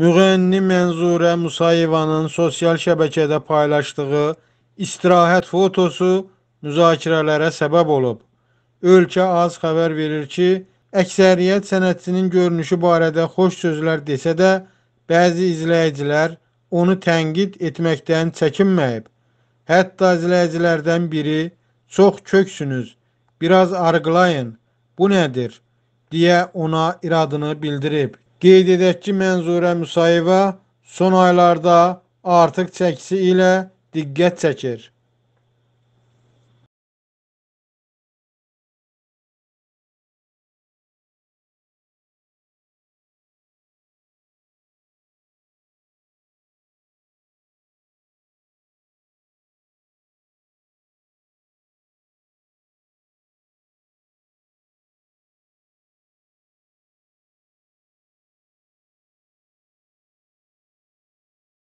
Müğənni Mənzurə Musayevanın sosial şəbəkədə paylaşdığı istirahət fotosu müzakirələrə səbəb olub. Ölkə az xəbər verir ki, əksəriyyət sənətçinin görünüşü barədə xoş sözlər desə də, bəzi izləyicilər onu tənqid etməkdən çəkinməyib. Hətta izləyicilərdən biri çox köksünüz, biraz arqılayın, bu nədir, deyə ona iradını bildirib. Qeyd edək ki, Mənzurə Musayeva son aylarda artıq çəkisi ilə diqqət çəkir.